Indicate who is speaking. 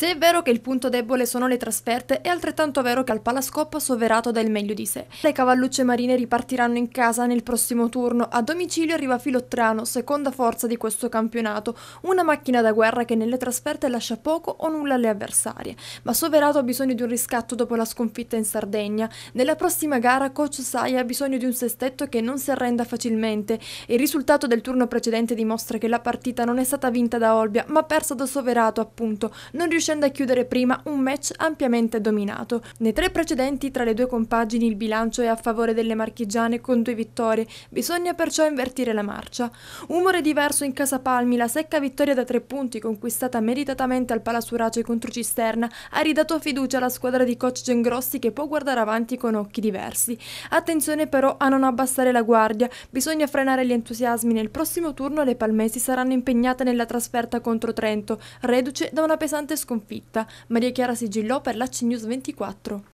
Speaker 1: Se è vero che il punto debole sono le trasferte, è altrettanto vero che al Palascoppa Soverato dà il meglio di sé. Le cavallucce marine ripartiranno in casa nel prossimo turno. A domicilio arriva Filottrano, seconda forza di questo campionato, una macchina da guerra che nelle trasferte lascia poco o nulla alle avversarie. Ma Soverato ha bisogno di un riscatto dopo la sconfitta in Sardegna. Nella prossima gara Coach Saia ha bisogno di un sestetto che non si arrenda facilmente. Il risultato del turno precedente dimostra che la partita non è stata vinta da Olbia, ma persa da Soverato, appunto. Non riuscirà riuscendo a chiudere prima un match ampiamente dominato. Nei tre precedenti tra le due compagini il bilancio è a favore delle marchigiane con due vittorie, bisogna perciò invertire la marcia. Umore diverso in casa Palmi, la secca vittoria da tre punti conquistata meritatamente al Palasurace contro Cisterna ha ridato fiducia alla squadra di coach Gengrossi che può guardare avanti con occhi diversi. Attenzione però a non abbassare la guardia, bisogna frenare gli entusiasmi. Nel prossimo turno le palmesi saranno impegnate nella trasferta contro Trento, reduce da una pesante sconfitta sconfitta, Maria Chiara sigillò per l'AC News 24.